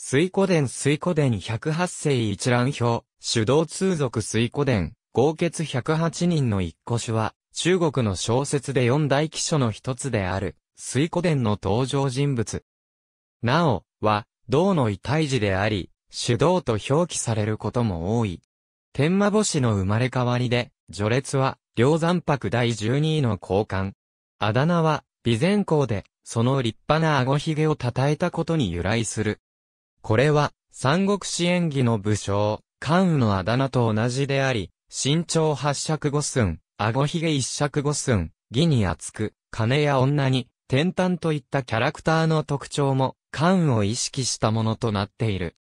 水古伝水古伝108世一覧表、手動通俗水古伝、合決108人の一個種は、中国の小説で四大記書の一つである、水古伝の登場人物。なお、は、道の異体字であり、手動と表記されることも多い。天魔星の生まれ変わりで、序列は、梁山白第12位の交換。あだ名は、備前公で、その立派な顎ひげを称えたことに由来する。これは、三国志演義の武将、関羽のあだ名と同じであり、身長八尺五寸、顎ひげ一尺五寸、義に厚く、金や女に、天丹といったキャラクターの特徴も、関羽を意識したものとなっている。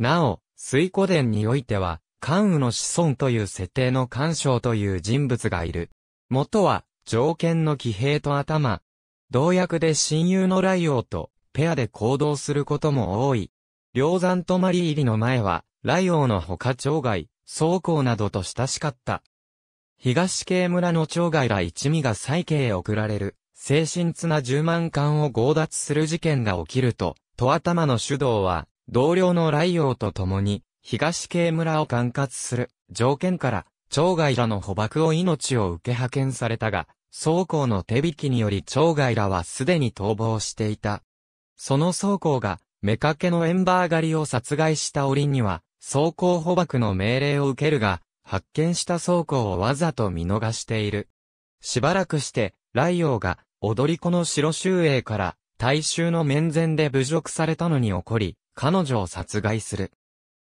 なお、水古伝においては、関羽の子孫という設定の干渉という人物がいる。元は、条件の騎兵と頭。同役で親友の雷王と、ペアで行動することも多い。梁山泊まり入りの前は、雷王の他町外、倉庫などと親しかった。東系村の町外ら一味が再慶へ送られる、精神綱な十万貫を強奪する事件が起きると、戸頭の主導は、同僚の雷王と共に、東系村を管轄する、条件から、町外らの捕獲を命を受け派遣されたが、倉庫の手引きにより町外らはすでに逃亡していた。その倉庫が、目けのエンバー狩りを殺害した折には、装甲捕獲の命令を受けるが、発見した装甲をわざと見逃している。しばらくして、雷ウが、踊り子の白州営から、大衆の面前で侮辱されたのに起こり、彼女を殺害する。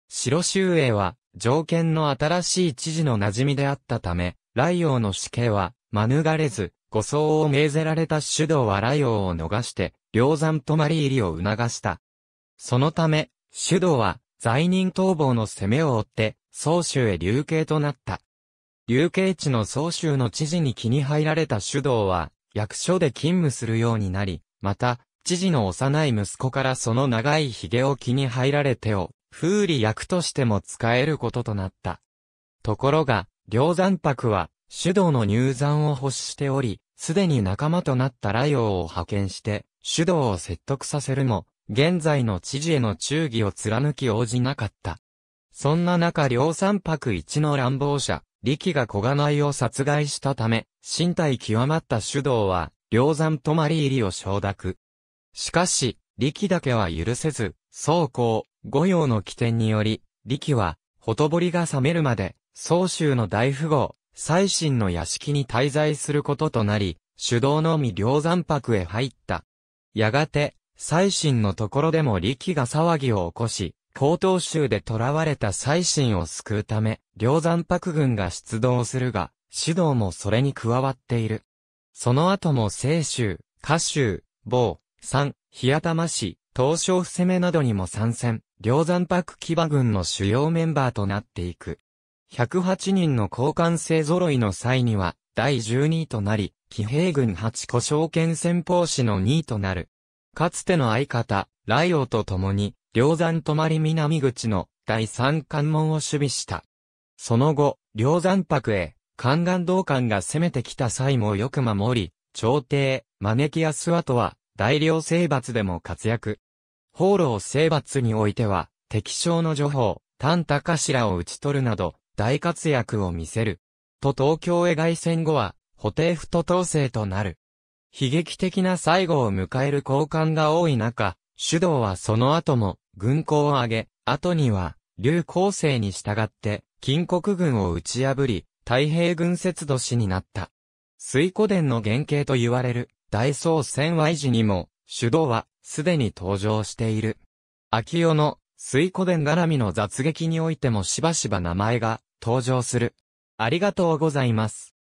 白州営は、条件の新しい知事の馴染みであったため、雷ウの死刑は、免れず、護送を命ぜられた主導は雷ウを逃して、梁山泊まり入りを促した。そのため、主導は罪人逃亡の攻めを追って、宗州へ流刑となった。流刑地の宗州の知事に気に入られた主導は、役所で勤務するようになり、また、知事の幼い息子からその長い髭を気に入られてを、風利役としても使えることとなった。ところが、梁山泊は、主導の入山を欲しており、すでに仲間となった雷王を派遣して、主導を説得させるも、現在の知事への忠義を貫き応じなかった。そんな中両三泊一の乱暴者、力が小金井を殺害したため、身体極まった主導は、両山泊まり入りを承諾。しかし、力だけは許せず、走行、御用の起点により、力は、ほとぼりが冷めるまで、宗州の大富豪、最新の屋敷に滞在することとなり、主導のみ両山泊へ入った。やがて、最新のところでも力が騒ぎを起こし、高等州で囚われた最新を救うため、両山泊軍が出動するが、指導もそれに加わっている。その後も清州、下州、某、山、日頭市、東昇伏攻めなどにも参戦、両山泊騎馬軍の主要メンバーとなっていく。108人の交換生揃いの際には、第12位となり、騎兵軍8個証権戦法師の2位となる。かつての相方、ライオと共に、梁山泊り南口の第三関門を守備した。その後、梁山泊へ、関岸道官が攻めてきた際もよく守り、朝廷、招きや諏とは、大量征伐でも活躍。放浪征伐においては、敵将の女宝、丹高田らを討ち取るなど、大活躍を見せる。と東京へ外戦後は、補定不都統制となる。悲劇的な最後を迎える交換が多い中、主導はその後も軍港を挙げ、後には、流光生に従って、金国軍を打ち破り、太平軍節度市になった。水古殿の原型と言われる、大宋戦和時にも、主導は、すでに登場している。秋代の、水古殿絡みの雑劇においてもしばしば名前が、登場する。ありがとうございます。